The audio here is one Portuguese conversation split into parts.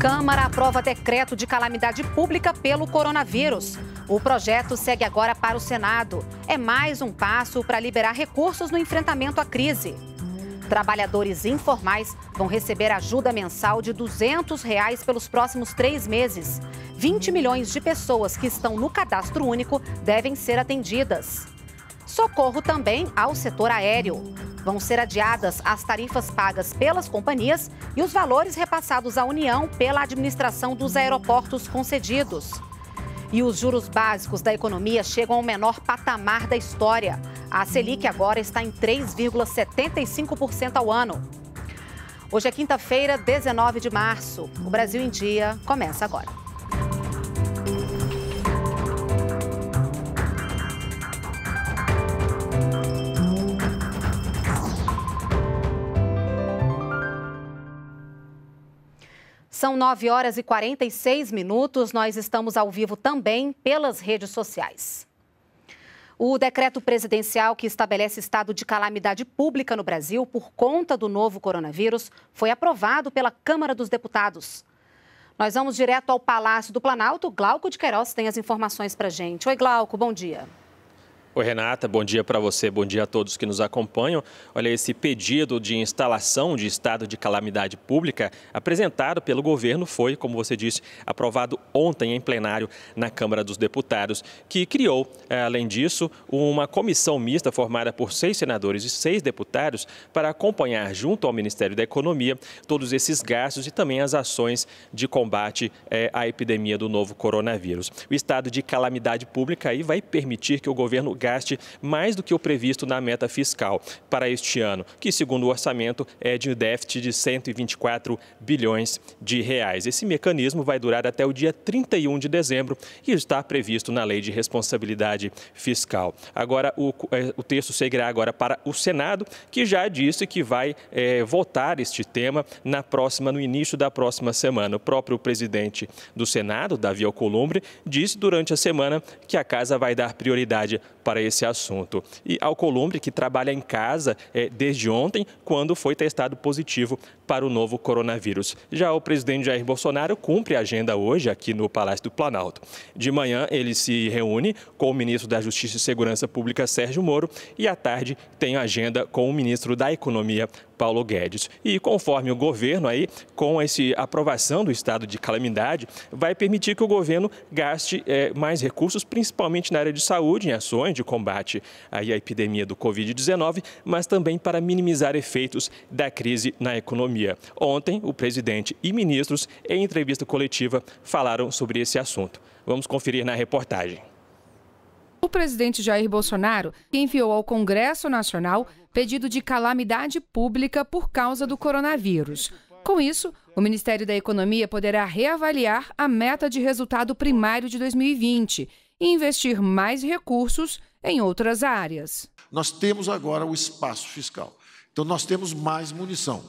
Câmara aprova decreto de calamidade pública pelo coronavírus. O projeto segue agora para o Senado. É mais um passo para liberar recursos no enfrentamento à crise. Trabalhadores informais vão receber ajuda mensal de R$ 200 reais pelos próximos três meses. 20 milhões de pessoas que estão no cadastro único devem ser atendidas socorro também ao setor aéreo. Vão ser adiadas as tarifas pagas pelas companhias e os valores repassados à União pela administração dos aeroportos concedidos. E os juros básicos da economia chegam ao menor patamar da história. A Selic agora está em 3,75% ao ano. Hoje é quinta-feira, 19 de março. O Brasil em Dia começa agora. São 9 horas e 46 minutos. Nós estamos ao vivo também pelas redes sociais. O decreto presidencial que estabelece estado de calamidade pública no Brasil por conta do novo coronavírus foi aprovado pela Câmara dos Deputados. Nós vamos direto ao Palácio do Planalto. Glauco de Queiroz tem as informações para gente. Oi, Glauco, bom dia. Oi, Renata, bom dia para você, bom dia a todos que nos acompanham. Olha, esse pedido de instalação de estado de calamidade pública apresentado pelo governo foi, como você disse, aprovado ontem em plenário na Câmara dos Deputados, que criou, eh, além disso, uma comissão mista formada por seis senadores e seis deputados para acompanhar, junto ao Ministério da Economia, todos esses gastos e também as ações de combate eh, à epidemia do novo coronavírus. O estado de calamidade pública aí vai permitir que o governo gaste mais do que o previsto na meta fiscal para este ano, que, segundo o orçamento, é de déficit de 124 bilhões de reais. Esse mecanismo vai durar até o dia 31 de dezembro e está previsto na Lei de Responsabilidade Fiscal. Agora, o, é, o texto seguirá agora para o Senado, que já disse que vai é, votar este tema na próxima, no início da próxima semana. O próprio presidente do Senado, Davi Alcolumbre, disse durante a semana que a casa vai dar prioridade para esse assunto. E Alcolumbre, que trabalha em casa é, desde ontem, quando foi testado positivo para o novo coronavírus. Já o presidente Jair Bolsonaro cumpre a agenda hoje aqui no Palácio do Planalto. De manhã, ele se reúne com o ministro da Justiça e Segurança Pública, Sérgio Moro, e à tarde tem agenda com o ministro da Economia, Paulo Guedes. E conforme o governo aí, com essa aprovação do estado de calamidade, vai permitir que o governo gaste é, mais recursos, principalmente na área de saúde, em ações de combate aí à epidemia do Covid-19, mas também para minimizar efeitos da crise na economia pandemia. Ontem, o presidente e ministros, em entrevista coletiva, falaram sobre esse assunto. Vamos conferir na reportagem. O presidente Jair Bolsonaro enviou ao Congresso Nacional pedido de calamidade pública por causa do coronavírus. Com isso, o Ministério da Economia poderá reavaliar a meta de resultado primário de 2020 e investir mais recursos em outras áreas. Nós temos agora o espaço fiscal, então nós temos mais munição.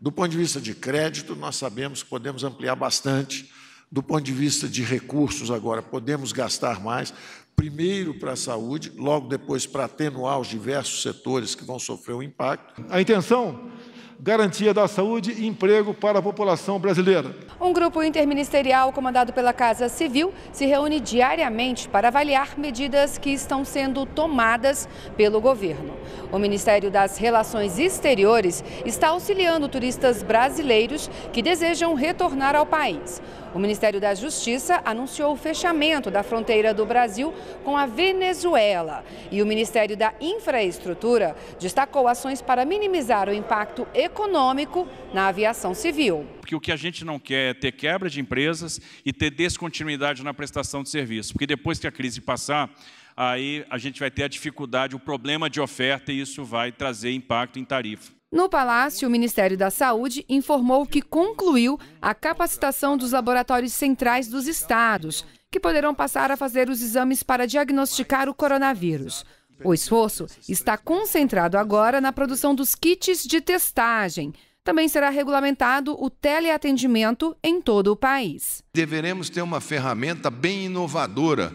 Do ponto de vista de crédito, nós sabemos que podemos ampliar bastante. Do ponto de vista de recursos, agora, podemos gastar mais, primeiro para a saúde, logo depois para atenuar os diversos setores que vão sofrer o impacto. A intenção garantia da saúde e emprego para a população brasileira. Um grupo interministerial comandado pela Casa Civil se reúne diariamente para avaliar medidas que estão sendo tomadas pelo governo. O Ministério das Relações Exteriores está auxiliando turistas brasileiros que desejam retornar ao país. O Ministério da Justiça anunciou o fechamento da fronteira do Brasil com a Venezuela. E o Ministério da Infraestrutura destacou ações para minimizar o impacto econômico econômico na aviação civil. Porque o que a gente não quer é ter quebra de empresas e ter descontinuidade na prestação de serviço, porque depois que a crise passar, aí a gente vai ter a dificuldade, o problema de oferta e isso vai trazer impacto em tarifa. No Palácio, o Ministério da Saúde informou que concluiu a capacitação dos laboratórios centrais dos estados, que poderão passar a fazer os exames para diagnosticar o coronavírus. O esforço está concentrado agora na produção dos kits de testagem. Também será regulamentado o teleatendimento em todo o país. Deveremos ter uma ferramenta bem inovadora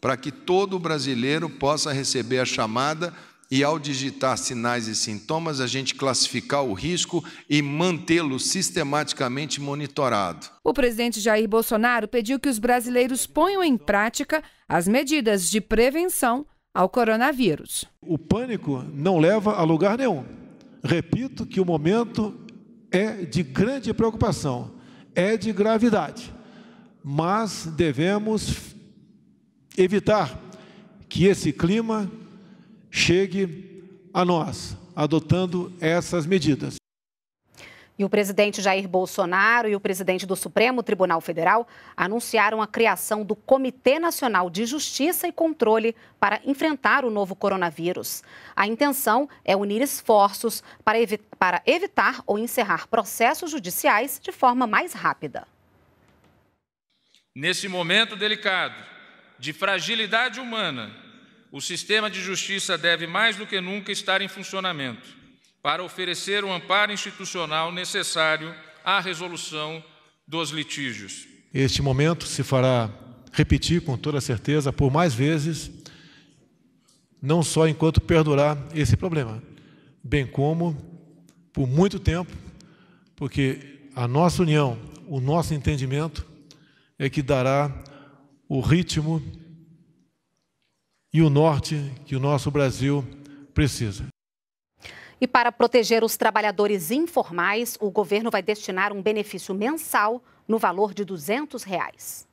para que todo brasileiro possa receber a chamada e, ao digitar sinais e sintomas, a gente classificar o risco e mantê-lo sistematicamente monitorado. O presidente Jair Bolsonaro pediu que os brasileiros ponham em prática as medidas de prevenção ao coronavírus. O pânico não leva a lugar nenhum. Repito que o momento é de grande preocupação, é de gravidade, mas devemos evitar que esse clima chegue a nós, adotando essas medidas. E o presidente Jair Bolsonaro e o presidente do Supremo Tribunal Federal anunciaram a criação do Comitê Nacional de Justiça e Controle para enfrentar o novo coronavírus. A intenção é unir esforços para, evi para evitar ou encerrar processos judiciais de forma mais rápida. Nesse momento delicado, de fragilidade humana, o sistema de justiça deve mais do que nunca estar em funcionamento para oferecer o amparo institucional necessário à resolução dos litígios. Este momento se fará repetir com toda certeza por mais vezes, não só enquanto perdurar esse problema, bem como por muito tempo, porque a nossa união, o nosso entendimento é que dará o ritmo e o norte que o nosso Brasil precisa. E para proteger os trabalhadores informais, o governo vai destinar um benefício mensal no valor de R$ 200. Reais.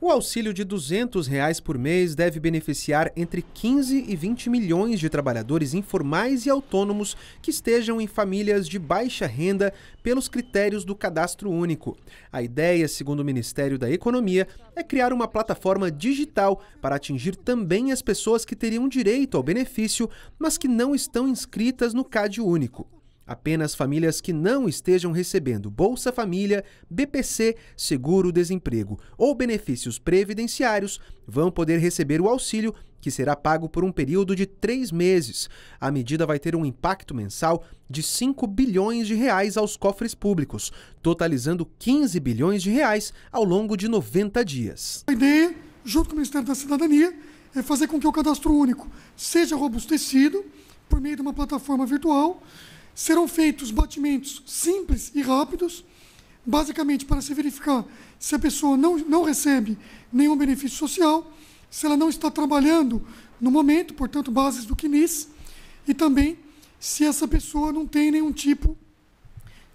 O auxílio de R$ 200 reais por mês deve beneficiar entre 15 e 20 milhões de trabalhadores informais e autônomos que estejam em famílias de baixa renda pelos critérios do cadastro único. A ideia, segundo o Ministério da Economia, é criar uma plataforma digital para atingir também as pessoas que teriam direito ao benefício, mas que não estão inscritas no CAD único. Apenas famílias que não estejam recebendo Bolsa Família, BPC, seguro-desemprego ou benefícios previdenciários vão poder receber o auxílio, que será pago por um período de três meses. A medida vai ter um impacto mensal de 5 bilhões de reais aos cofres públicos, totalizando 15 bilhões de reais ao longo de 90 dias. A ideia, junto com o Ministério da Cidadania, é fazer com que o cadastro único seja robustecido por meio de uma plataforma virtual serão feitos batimentos simples e rápidos, basicamente para se verificar se a pessoa não, não recebe nenhum benefício social, se ela não está trabalhando no momento, portanto, bases do CNIS, e também se essa pessoa não tem nenhum tipo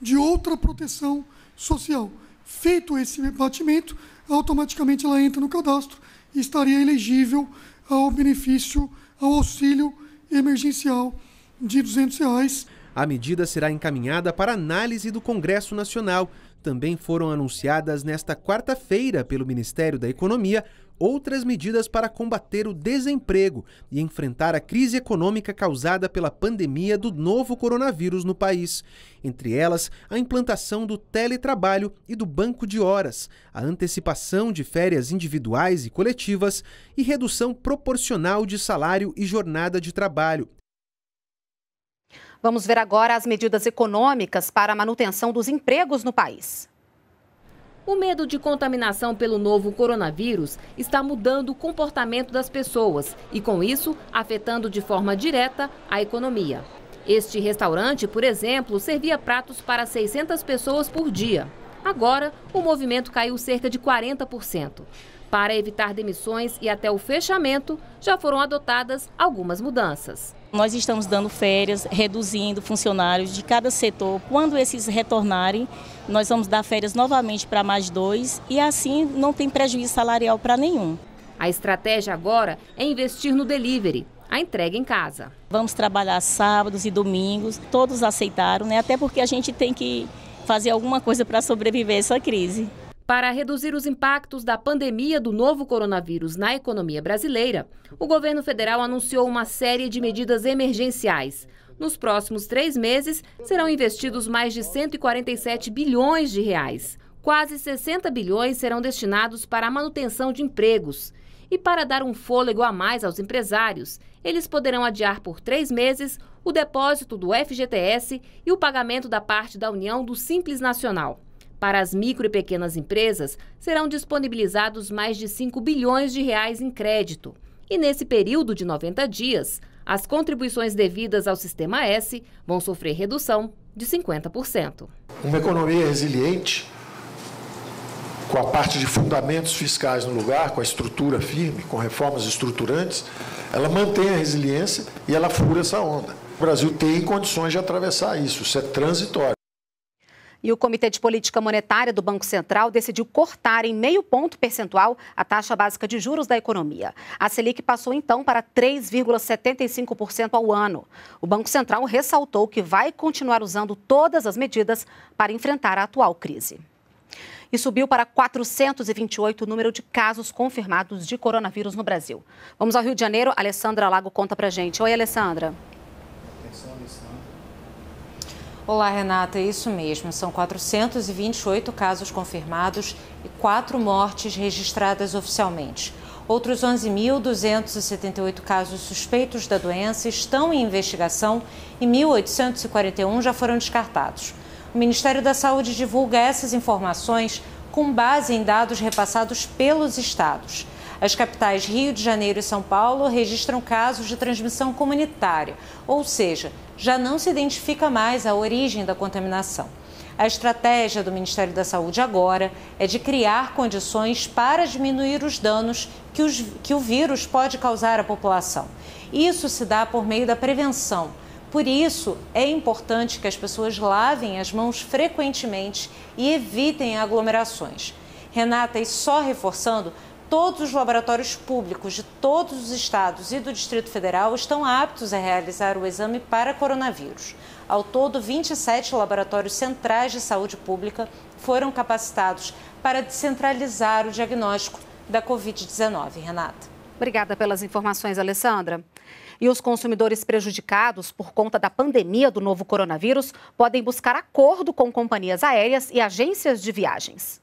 de outra proteção social. Feito esse batimento, automaticamente ela entra no cadastro e estaria elegível ao benefício, ao auxílio emergencial de R$ 200. Reais. A medida será encaminhada para análise do Congresso Nacional. Também foram anunciadas nesta quarta-feira pelo Ministério da Economia outras medidas para combater o desemprego e enfrentar a crise econômica causada pela pandemia do novo coronavírus no país. Entre elas, a implantação do teletrabalho e do banco de horas, a antecipação de férias individuais e coletivas e redução proporcional de salário e jornada de trabalho. Vamos ver agora as medidas econômicas para a manutenção dos empregos no país. O medo de contaminação pelo novo coronavírus está mudando o comportamento das pessoas e, com isso, afetando de forma direta a economia. Este restaurante, por exemplo, servia pratos para 600 pessoas por dia. Agora, o movimento caiu cerca de 40%. Para evitar demissões e até o fechamento, já foram adotadas algumas mudanças. Nós estamos dando férias, reduzindo funcionários de cada setor. Quando esses retornarem, nós vamos dar férias novamente para mais dois e assim não tem prejuízo salarial para nenhum. A estratégia agora é investir no delivery, a entrega em casa. Vamos trabalhar sábados e domingos, todos aceitaram, né? até porque a gente tem que fazer alguma coisa para sobreviver a essa crise. Para reduzir os impactos da pandemia do novo coronavírus na economia brasileira, o governo federal anunciou uma série de medidas emergenciais. Nos próximos três meses, serão investidos mais de 147 bilhões de reais. Quase 60 bilhões serão destinados para a manutenção de empregos. E para dar um fôlego a mais aos empresários, eles poderão adiar por três meses o depósito do FGTS e o pagamento da parte da União do Simples Nacional. Para as micro e pequenas empresas, serão disponibilizados mais de 5 bilhões de reais em crédito. E nesse período de 90 dias, as contribuições devidas ao Sistema S vão sofrer redução de 50%. Uma economia resiliente, com a parte de fundamentos fiscais no lugar, com a estrutura firme, com reformas estruturantes, ela mantém a resiliência e ela fura essa onda. O Brasil tem condições de atravessar isso, isso é transitório e o Comitê de Política Monetária do Banco Central decidiu cortar em meio ponto percentual a taxa básica de juros da economia. A Selic passou então para 3,75% ao ano. O Banco Central ressaltou que vai continuar usando todas as medidas para enfrentar a atual crise e subiu para 428 o número de casos confirmados de coronavírus no Brasil. Vamos ao Rio de Janeiro. Alessandra Lago conta pra gente. Oi, Alessandra. Atenção, Alessandra. Olá, Renata, isso mesmo. São 428 casos confirmados e quatro mortes registradas oficialmente. Outros 11.278 casos suspeitos da doença estão em investigação e 1.841 já foram descartados. O Ministério da Saúde divulga essas informações com base em dados repassados pelos estados. As capitais Rio de Janeiro e São Paulo registram casos de transmissão comunitária, ou seja, já não se identifica mais a origem da contaminação. A estratégia do Ministério da Saúde agora é de criar condições para diminuir os danos que, os, que, o vírus pode causar à população. Isso se dá por meio da prevenção. Por isso, é importante que as pessoas lavem as mãos frequentemente e evitem aglomerações. Renata, e só reforçando, todos os laboratórios públicos de todos os estados e do Distrito Federal estão aptos a realizar o exame para coronavírus. Ao todo, 27 laboratórios centrais de saúde pública foram capacitados para descentralizar o diagnóstico da Covid-19. Renata. Obrigada pelas informações, Alessandra. E os consumidores prejudicados por conta da pandemia do novo coronavírus podem buscar acordo com companhias aéreas e agências de viagens.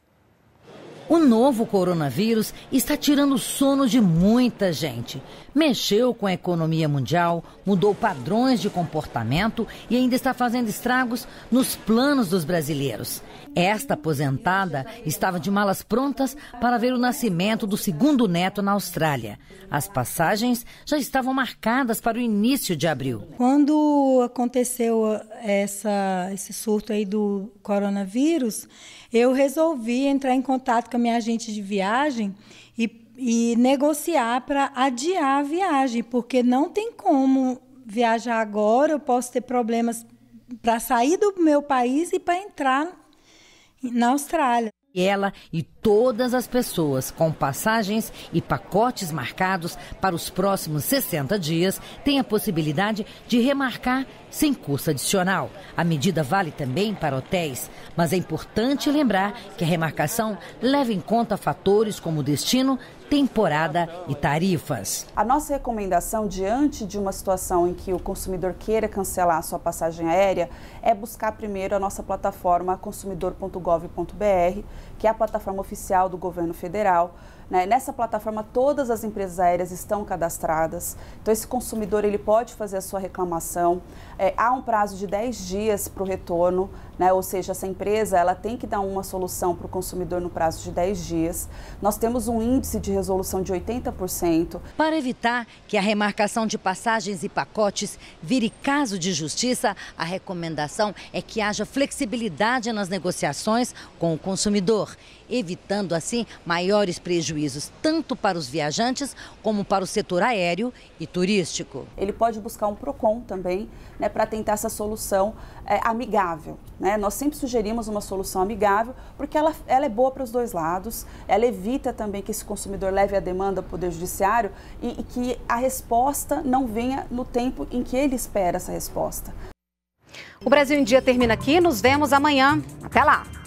O novo coronavírus está tirando o sono de muita gente. Mexeu com a economia mundial, mudou padrões de comportamento e ainda está fazendo estragos nos planos dos brasileiros. Esta aposentada estava de malas prontas para ver o nascimento do segundo neto na Austrália. As passagens já estavam marcadas para o início de abril. Quando aconteceu eh, essa, esse surto aí do coronavírus, eu resolvi entrar em contato com a minha agente de viagem e, e negociar para adiar a viagem, porque não tem como viajar agora, eu posso ter problemas para sair do meu país e para entrar na Austrália. Ela e todas as pessoas com passagens e pacotes marcados para os próximos 60 dias têm a possibilidade de remarcar sem custo adicional. A medida vale também para hotéis, mas é importante lembrar que a remarcação leva em conta fatores como destino, temporada e tarifas. A nossa recomendação diante de uma situação em que o consumidor queira cancelar a sua passagem aérea é buscar primeiro a nossa plataforma consumidor.gov.br, que é a plataforma oficial do governo federal né? Nessa plataforma, todas as empresas aéreas estão cadastradas. Então, esse consumidor ele pode fazer a sua reclamação. É, há um prazo de 10 dias para o retorno, né? ou seja, essa empresa ela tem que dar uma solução para o consumidor no prazo de 10 dias. Nós temos um índice de resolução de 80%. Para evitar que a remarcação de passagens e pacotes vire caso de justiça, a recomendação é que haja flexibilidade nas negociações com o consumidor evitando assim maiores prejuízos tanto para os viajantes como para o setor aéreo e turístico. Ele pode buscar um PROCON também né, para tentar essa solução é, amigável. Né? Nós sempre sugerimos uma solução amigável porque ela, ela é boa para os dois lados, ela evita também que esse consumidor leve a demanda ao Poder Judiciário e, e que a resposta não venha no tempo em que ele espera essa resposta. O Brasil em Dia termina aqui. Nos vemos amanhã. Até lá!